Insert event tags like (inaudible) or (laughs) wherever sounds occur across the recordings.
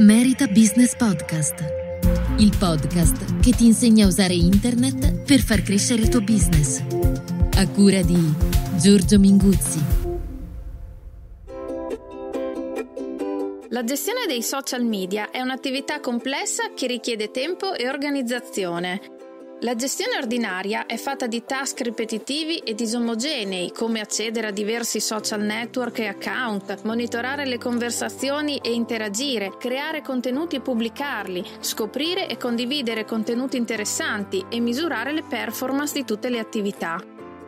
Merita Business Podcast, il podcast che ti insegna a usare internet per far crescere il tuo business. A cura di Giorgio Minguzzi. La gestione dei social media è un'attività complessa che richiede tempo e organizzazione la gestione ordinaria è fatta di task ripetitivi e disomogenei, come accedere a diversi social network e account, monitorare le conversazioni e interagire, creare contenuti e pubblicarli, scoprire e condividere contenuti interessanti e misurare le performance di tutte le attività.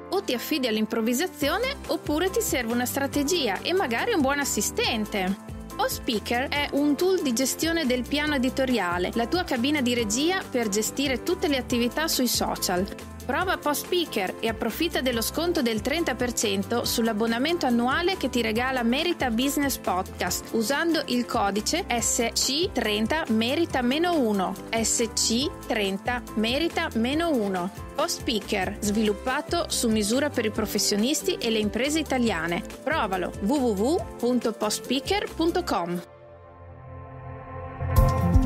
O ti affidi all'improvvisazione oppure ti serve una strategia e magari un buon assistente. Speaker è un tool di gestione del piano editoriale, la tua cabina di regia per gestire tutte le attività sui social. Prova Post Speaker e approfitta dello sconto del 30% sull'abbonamento annuale che ti regala Merita Business Podcast usando il codice SC30 Merita-1. SC30 Merita-1. Post Speaker, sviluppato su misura per i professionisti e le imprese italiane. Provalo www.postspeaker.com.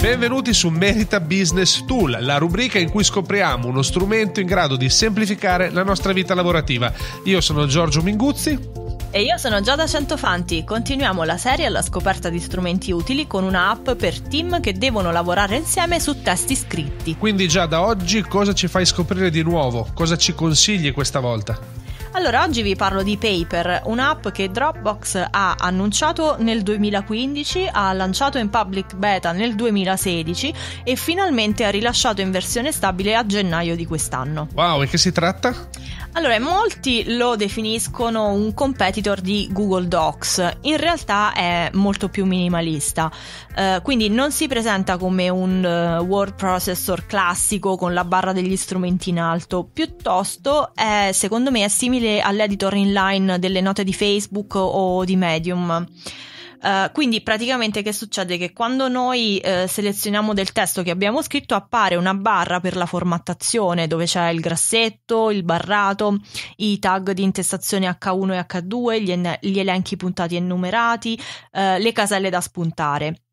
Benvenuti su Merita Business Tool, la rubrica in cui scopriamo uno strumento in grado di semplificare la nostra vita lavorativa. Io sono Giorgio Minguzzi. E io sono Giada Centofanti. Continuiamo la serie alla scoperta di strumenti utili con una app per team che devono lavorare insieme su testi scritti. Quindi, Giada, oggi cosa ci fai scoprire di nuovo? Cosa ci consigli questa volta? Allora, oggi vi parlo di Paper, un'app che Dropbox ha annunciato nel 2015, ha lanciato in public beta nel 2016 e finalmente ha rilasciato in versione stabile a gennaio di quest'anno. Wow, e che si tratta? Allora, molti lo definiscono un competitor di Google Docs, in realtà è molto più minimalista, eh, quindi non si presenta come un uh, word processor classico con la barra degli strumenti in alto, piuttosto è, secondo me è simile all'editor inline delle note di Facebook o di Medium. Eh, quindi praticamente che succede? Che quando noi uh, selezioniamo del testo che abbiamo scritto appare una barra per la formattazione dove c'è il grassetto, il barrato, i tag di intestazione H1 e H2, gli, en- gli elenchi puntati e numerati, uh, le caselle da spuntare.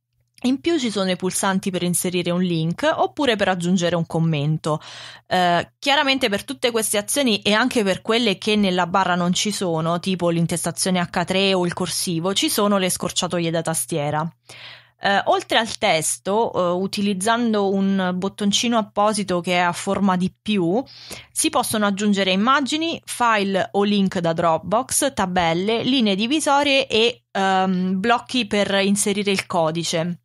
In più ci sono i pulsanti per inserire un link oppure per aggiungere un commento. Eh, chiaramente per tutte queste azioni e anche per quelle che nella barra non ci sono, tipo l'intestazione H3 o il corsivo, ci sono le scorciatoie da tastiera. Eh, oltre al testo, eh, utilizzando un bottoncino apposito che è a forma di più, si possono aggiungere immagini, file o link da Dropbox, tabelle, linee divisorie e ehm, blocchi per inserire il codice.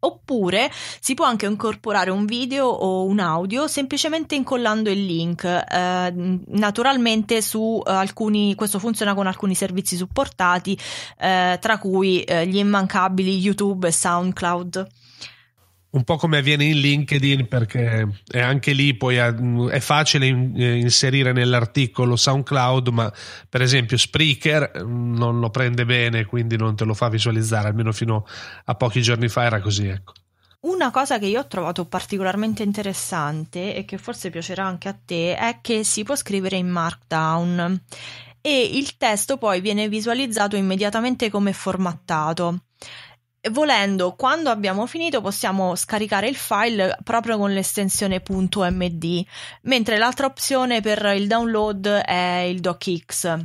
Oppure si può anche incorporare un video o un audio semplicemente incollando il link. Eh, naturalmente su eh, alcuni, questo funziona con alcuni servizi supportati, eh, tra cui eh, gli immancabili YouTube e SoundCloud un po' come avviene in LinkedIn, perché anche lì poi è facile eh, inserire nell'articolo SoundCloud, ma per esempio Spreaker mm, non lo prende bene, quindi non te lo fa visualizzare, almeno fino a pochi giorni fa era così, ecco. Una cosa che io ho trovato particolarmente interessante e che forse piacerà anche a te è che si può scrivere in Markdown e il testo poi viene visualizzato immediatamente come formattato volendo, quando abbiamo finito, possiamo scaricare il file proprio con l'estensione .md, mentre l'altra opzione per il download è il docx.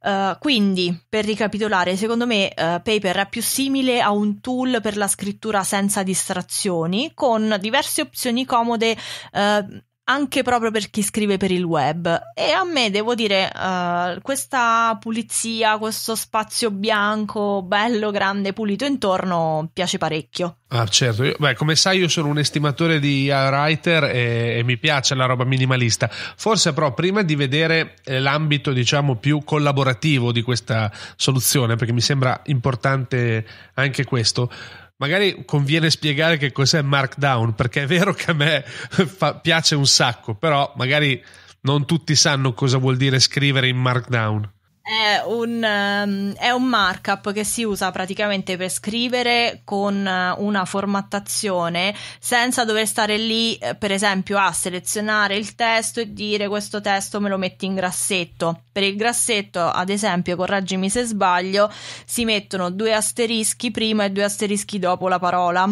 Uh, quindi, per ricapitolare, secondo me uh, Paper è più simile a un tool per la scrittura senza distrazioni, con diverse opzioni comode uh, anche proprio per chi scrive per il web. E a me devo dire, uh, questa pulizia, questo spazio bianco, bello, grande, pulito intorno, piace parecchio. Ah, certo. Io, beh, come sai, io sono un estimatore di writer e, e, mi piace la roba minimalista. Forse, però, prima di vedere eh, l'ambito, diciamo, più collaborativo di questa soluzione, perché mi sembra importante anche questo magari conviene spiegare che cos'è Markdown, perché è vero che a me fa, piace un sacco, però magari non tutti sanno cosa vuol dire scrivere in Markdown. È un, ehm, è un, markup che si usa praticamente per scrivere con eh, una formattazione senza dover stare lì, eh, per esempio, a selezionare il testo e dire questo testo me lo metti in grassetto. Per il grassetto, ad esempio, correggimi se sbaglio, si mettono due asterischi prima e due asterischi dopo la parola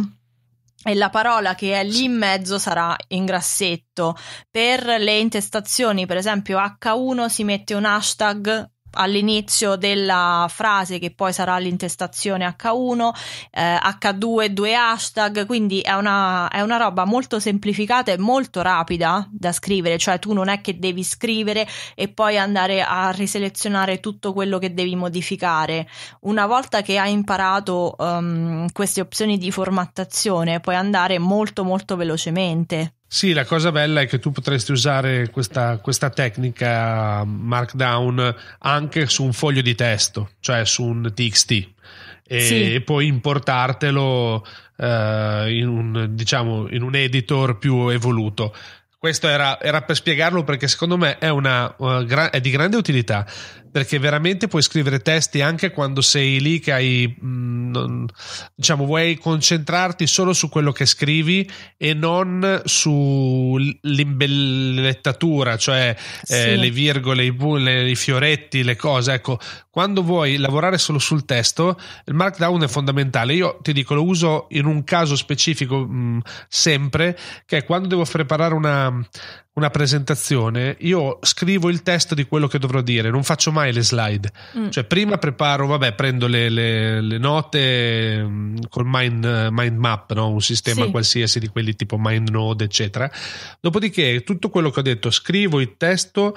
e la parola che è lì in mezzo sarà in grassetto. Per le intestazioni, per esempio H1 si mette un hashtag all'inizio della frase che poi sarà l'intestazione H1, eh, H2, due hashtag, quindi è una, è una, roba molto semplificata e molto rapida da scrivere, cioè tu non è che devi scrivere e poi andare a riselezionare tutto quello che devi modificare. Una volta che hai imparato um, queste opzioni di formattazione puoi andare molto molto velocemente. Sì, la cosa bella è che tu potresti usare questa, questa, tecnica mm, Markdown anche su un foglio di testo, cioè su un TXT, e, sì. poi importartelo eh, in, un, diciamo, in un editor più evoluto. Questo era, era, per spiegarlo perché secondo me è, una, una, è, di grande utilità perché veramente puoi scrivere testi anche quando sei lì che hai mh, mm, non, diciamo, vuoi concentrarti solo su quello che scrivi e non sull'imbellettatura, cioè eh, sì. eh, le virgole, i, bu- le, i fioretti, le cose. Ecco, quando vuoi lavorare solo sul testo, il Markdown è fondamentale. Io ti dico, lo uso in un caso specifico mh, mm, sempre, che è quando devo preparare una, una presentazione, io scrivo il testo di quello che dovrò dire, non faccio mai le slide. Mm. Cioè, prima preparo, vabbè, prendo le, le, le note mh, mm, col mind, mind map, no? un sistema sì. qualsiasi di quelli tipo mind node, eccetera. Dopodiché, tutto quello che ho detto, scrivo il testo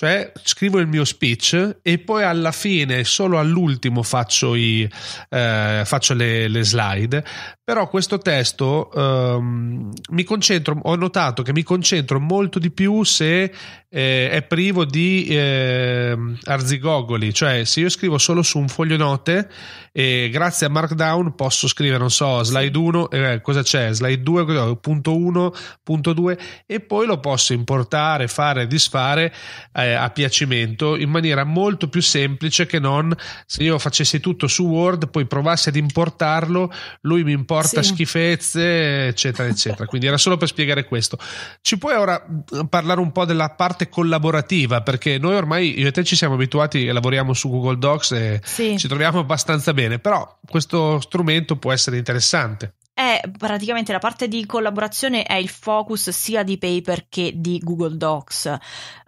cioè scrivo il mio speech e poi alla fine, solo all'ultimo, faccio, i, eh, faccio le, le, slide però questo testo ehm, mi concentro, ho notato che mi concentro molto di più se eh, è privo di eh, arzigogoli, cioè se io scrivo solo su un foglio note e grazie a Markdown posso scrivere, non so, slide 1, eh, cosa c'è, slide 2, punto 1, punto 2 e poi lo posso importare, fare, disfare eh, a piacimento in maniera molto più semplice che non se io facessi tutto su Word, poi provassi ad importarlo, lui mi importa porta sì. schifezze, eccetera, eccetera. Quindi era solo per spiegare questo. Ci puoi ora parlare un po' della parte collaborativa? Perché noi ormai, io e te, ci siamo abituati e lavoriamo su Google Docs e sì. ci troviamo abbastanza bene, però questo strumento può essere interessante è praticamente la parte di collaborazione è il focus sia di Paper che di Google Docs.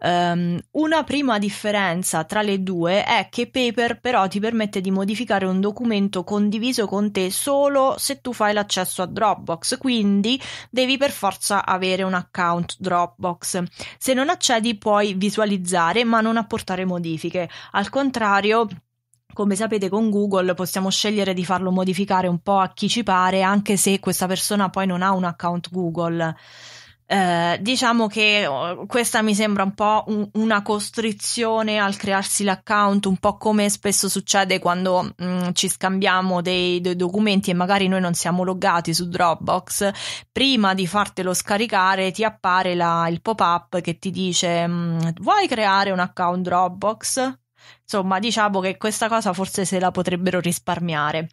Um, una prima differenza tra le due è che Paper però ti permette di modificare un documento condiviso con te solo se tu fai l'accesso a Dropbox, quindi devi per forza avere un account Dropbox. Se non accedi puoi visualizzare ma non apportare modifiche. Al contrario, come sapete con Google possiamo scegliere di farlo modificare un po' a chi ci pare, anche se questa persona poi non ha un account Google. Eh, diciamo che oh, questa mi sembra un po' un, una costrizione al crearsi l'account, un po' come spesso succede quando mh, mm, ci scambiamo dei, dei documenti e magari noi non siamo loggati su Dropbox. Prima di fartelo scaricare ti appare la, il pop-up che ti dice mm, vuoi creare un account Dropbox? Insomma, diciamo che questa cosa forse se la potrebbero risparmiare.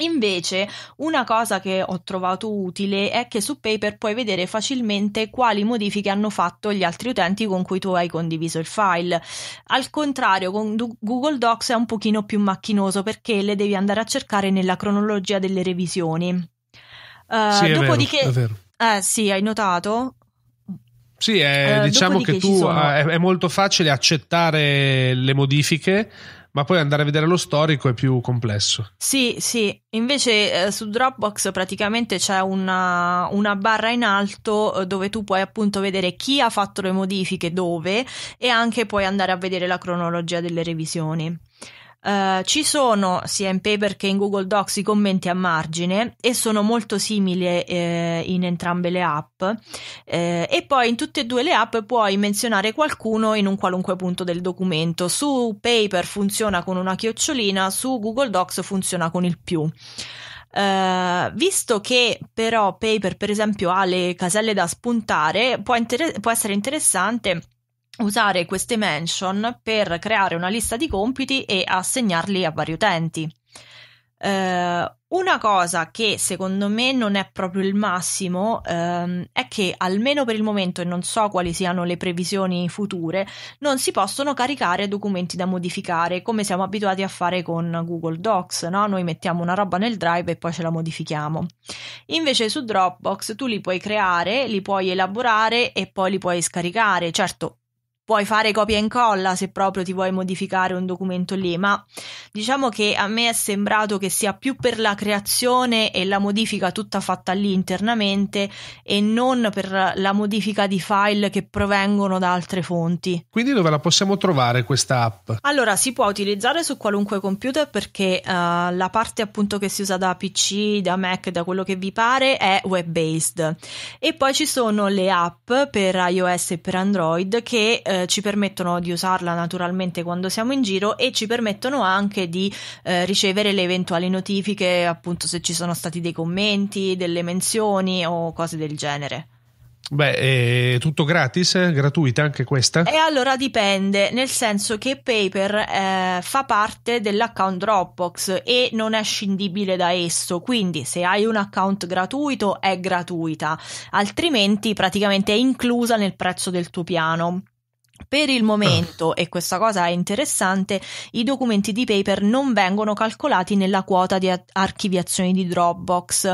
Invece, una cosa che ho trovato utile è che su Paper puoi vedere facilmente quali modifiche hanno fatto gli altri utenti con cui tu hai condiviso il file. Al contrario, con Google Docs è un pochino più macchinoso perché le devi andare a cercare nella cronologia delle revisioni. Uh, sì, dopodiché, vero, eh, sì, hai notato? Sì, è, uh, diciamo che tu eh, è, è, molto facile accettare le modifiche, ma poi andare a vedere lo storico è più complesso. Sì, sì. Invece eh, su Dropbox praticamente c'è una, una barra in alto eh, dove tu puoi appunto vedere chi ha fatto le modifiche dove e anche puoi andare a vedere la cronologia delle revisioni. Uh, ci sono sia in Paper che in Google Docs i commenti a margine e sono molto simili eh, in entrambe le app eh, e poi in tutte e due le app puoi menzionare qualcuno in un qualunque punto del documento. Su Paper funziona con una chiocciolina, su Google Docs funziona con il più. Uh, visto che però Paper per esempio ha le caselle da spuntare, può, inter- può essere interessante usare queste mention per creare una lista di compiti e assegnarli a vari utenti. Eh, una cosa che secondo me non è proprio il massimo ehm, è che almeno per il momento, e non so quali siano le previsioni future, non si possono caricare documenti da modificare come siamo abituati a fare con Google Docs, no? Noi mettiamo una roba nel drive e poi ce la modifichiamo. Invece su Dropbox tu li puoi creare, li puoi elaborare e poi li puoi scaricare. Certo, puoi fare copia e incolla se proprio ti vuoi modificare un documento lì, ma diciamo che a me è sembrato che sia più per la creazione e la modifica tutta fatta lì internamente e non per la modifica di file che provengono da altre fonti. Quindi dove la possiamo trovare questa app? Allora, si può utilizzare su qualunque computer perché uh, la parte appunto che si usa da PC, da Mac, da quello che vi pare è web based. E poi ci sono le app per iOS e per Android che uh, eh, ci permettono di usarla naturalmente quando siamo in giro e ci permettono anche di eh, ricevere le eventuali notifiche, appunto se ci sono stati dei commenti, delle menzioni o cose del genere. Beh, è eh, tutto gratis, gratuita anche questa? E allora dipende, nel senso che Paper eh, fa parte dell'account Dropbox e non è scindibile da esso, quindi se hai un account gratuito è gratuita, altrimenti praticamente è inclusa nel prezzo del tuo piano. Per il momento, ah. e questa cosa è interessante, i documenti di paper non vengono calcolati nella quota di archiviazione di Dropbox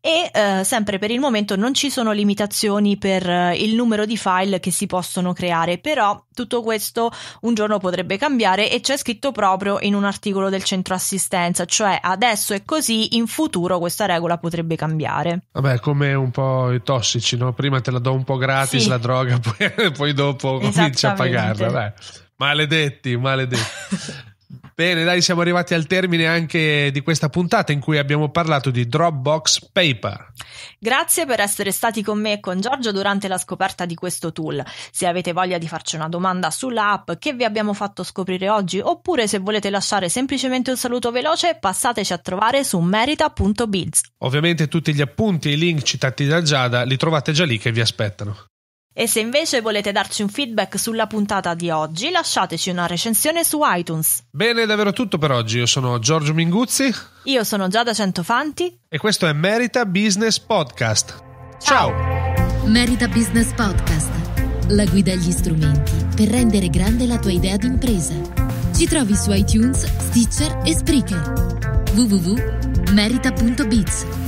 e eh, sempre per il momento non ci sono limitazioni per eh, il numero di file che si possono creare, però tutto questo un giorno potrebbe cambiare e c'è scritto proprio in un articolo del centro assistenza, cioè adesso è così, in futuro questa regola potrebbe cambiare. Vabbè, come un po' i tossici, no? Prima te la do un po' gratis sì. la droga, (laughs) poi, poi dopo esatto. comincia riesce a pagarla. Dai. Maledetti, maledetti. (laughs) Bene, dai, siamo arrivati al termine anche di questa puntata in cui abbiamo parlato di Dropbox Paper. Grazie per essere stati con me e con Giorgio durante la scoperta di questo tool. Se avete voglia di farci una domanda sulla app che vi abbiamo fatto scoprire oggi, oppure se volete lasciare semplicemente un saluto veloce, passateci a trovare su merita.biz. Ovviamente tutti gli appunti e i link citati da Giada li trovate già lì che vi aspettano. E se invece volete darci un feedback sulla puntata di oggi, lasciateci una recensione su iTunes. Bene, è davvero tutto per oggi. Io sono Giorgio Minguzzi. Io sono Giada Centofanti. E questo è Merita Business Podcast. Ciao! Ciao. Merita Business Podcast, la guida agli strumenti per rendere grande la tua idea d'impresa. Ci trovi su iTunes, Stitcher e Spreaker. www.merita.biz